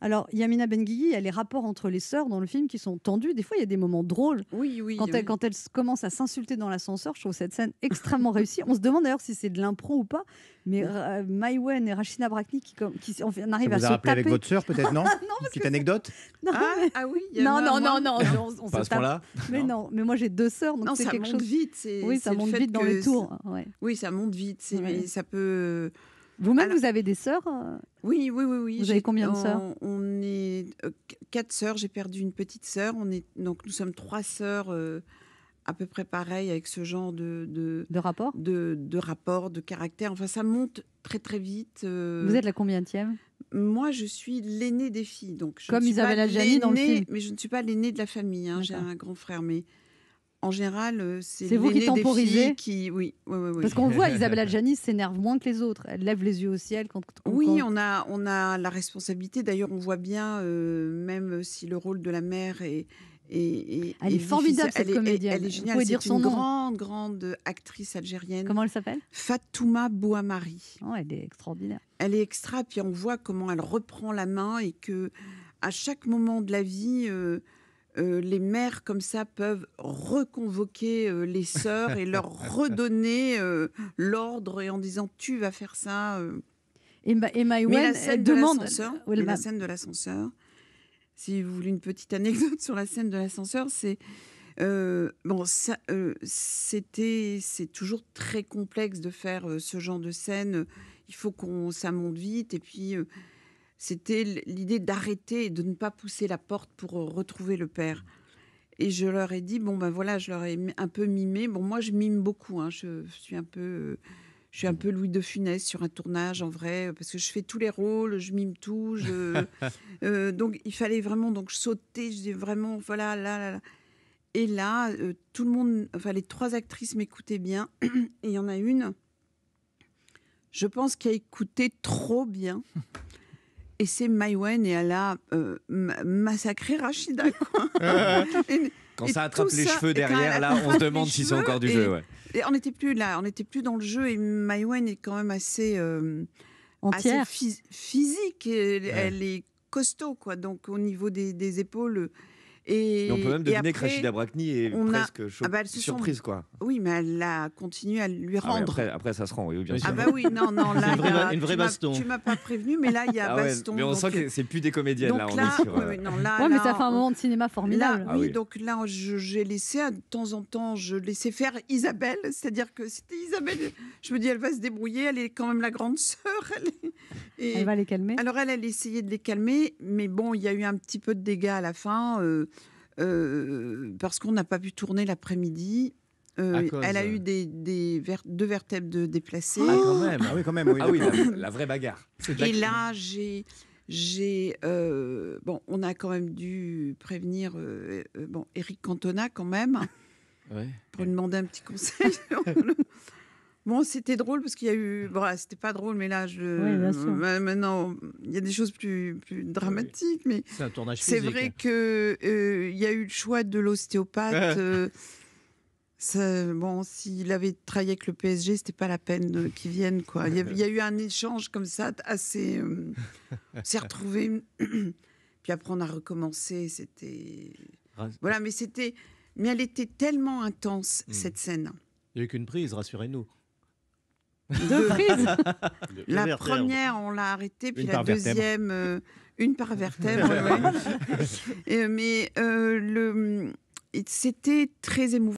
Alors, Yamina Bengui il y a les rapports entre les sœurs dans le film qui sont tendus. Des fois, il y a des moments drôles. Oui, oui. Quand, Elles, quand commencent à s'insulter dans l'ascenseur, je trouve cette scène extrêmement réussie. On se demande d'ailleurs si c'est de l'impro ou pas. Mais euh, et Rachina Brakni qui, qui on, arrive à se avec votre sœur, peut-être, non, non Une Petite anecdote non, ah, oui non, non, non, non, on, on Là. Mais non. mais moi j'ai deux sœurs, donc c'est quelque monte chose. vite. Oui, ça monte vite dans les tours. Oui, ça monte vite. ça peut vous-même, vous avez des sœurs euh Oui, oui, oui, oui. Vous avez combien de sœurs On est euh, quatre sœurs. J'ai perdu une petite sœur. On est donc nous sommes trois sœurs euh, à peu près pareilles avec ce genre de de, rapport, de, de, rapport, de caractère. Enfin, ça monte très très vite. Vous êtes la combienième moi, je suis l'aînée des filles, donc comme Isabelle Adjani dans le film. Mais je ne suis pas l'aînée de la famille. Hein, j'ai un grand frère, mais en général, euh, c'est vous qui temporisez. Qui... Oui. Oui, oui, Parce qu'on voit, Isabelle Adjani s'énerve moins que les autres. Elle lève les yeux au ciel quand. oui, On, a, on a la responsabilité. D'ailleurs, on voit bien, euh, même si le rôle de la mère est. elle est, formidable cette elle comédienne. Elle, est géniale. C'est une grande, grande actrice algérienne. Comment elle s'appelle Fatouma Bouamari. Oh, elle est extraordinaire. Elle est extra. Puis on voit comment elle reprend la main et que à chaque moment de la vie, euh, euh, les mères comme ça peuvent reconvoquer euh, les sœurs et leur redonner euh, l'ordre et en disant tu vas faire ça. Et, ma, et de demande la scène de l'ascenseur. Si vous voulez une petite anecdote sur la scène de l'ascenseur, c'est bon, c'était c'est toujours très complexe de faire ce genre de scène. Il faut qu'on ça monte vite et puis c'était l'idée d'arrêter et de ne pas pousser la porte pour euh, retrouver le père. Mmh. Et je leur ai dit, bon ben voilà, je leur ai un peu mimé. Bon, moi je mime beaucoup, hein. je suis un peu... Je suis un peu Louis de Funès sur un tournage en vrai parce que je fais tous les rôles, je mime tout. Euh, donc il fallait vraiment donc sauter, je dis vraiment voilà là là. Et là, euh, tout le monde, enfin les trois actrices m'écoutaient bien et il y en a une, je pense, qui a écouté trop bien. et c'est Maïwen et elle a euh, massacré Rachida. Quand ça attrape les cheveux derrière, là, on se demande s'ils sont encore du jeu. Et on n'était plus là, on n'était plus dans le jeu et Maïwen est quand même assez, euh, Entière. physique. Elle, elle, est costaud, quoi. Donc au niveau des épaules et, on peut même deviner que Rachida Brakni est presque a... Ah bah, surprise, quoi. Oui, mais elle a continué à lui ah rendre. après, ça se rend, oui, bien sûr. Ah bah oui, non, non, là, une vraie, une vraie baston. Tu m'as pas prévenu, mais là, il y a ah baston. Mais on sent que euh, c'est plus des comédiennes, donc là, tu mais ça fait un moment de cinéma formidable. oui, donc là, j'ai laissé, de temps en temps, je laissais faire Isabelle, c'est-à-dire que c'était Isabelle, je me dis, elle va se débrouiller, elle est quand même la grande sœur. Elle, va les calmer. Alors, elle, elle essayait de les calmer, mais bon, il y a eu un petit peu de dégâts à la fin. Euh... Euh, parce qu'on n'a pas pu tourner l'après-midi. Euh, elle a eu des, deux vertèbres de déplacées. Ah, quand même. oui, quand même. ah, oui ah la, vraie bagarre. Et là, j'ai. J'ai euh, bon, on a quand même dû prévenir bon Eric Cantona quand même pour lui demander un petit conseil. Bon, c'était drôle parce qu'il y a eu. Bon, c'était pas drôle, mais là, je. Maintenant, il y a des choses plus, plus dramatiques, mais. C'est un tournage C'est vrai hein. qu'il euh, il y a eu le choix de l'ostéopathe. Ah. Euh, bon, s'il avait travaillé avec le PSG, c'était pas la peine euh, qu'il vienne, quoi. Il y, a, eu un échange comme ça, assez. s'est retrouvé, Puis après, on a recommencé. C'était. Voilà, mais c'était. Mais elle était tellement intense, hmm. cette scène. Il n'y a eu qu'une prise, rassurez-nous. Deux prises La première, on l'a arrêtée, puis la deuxième, euh, une par vertèbre. Euh, mais euh, le, c'était très émouvant.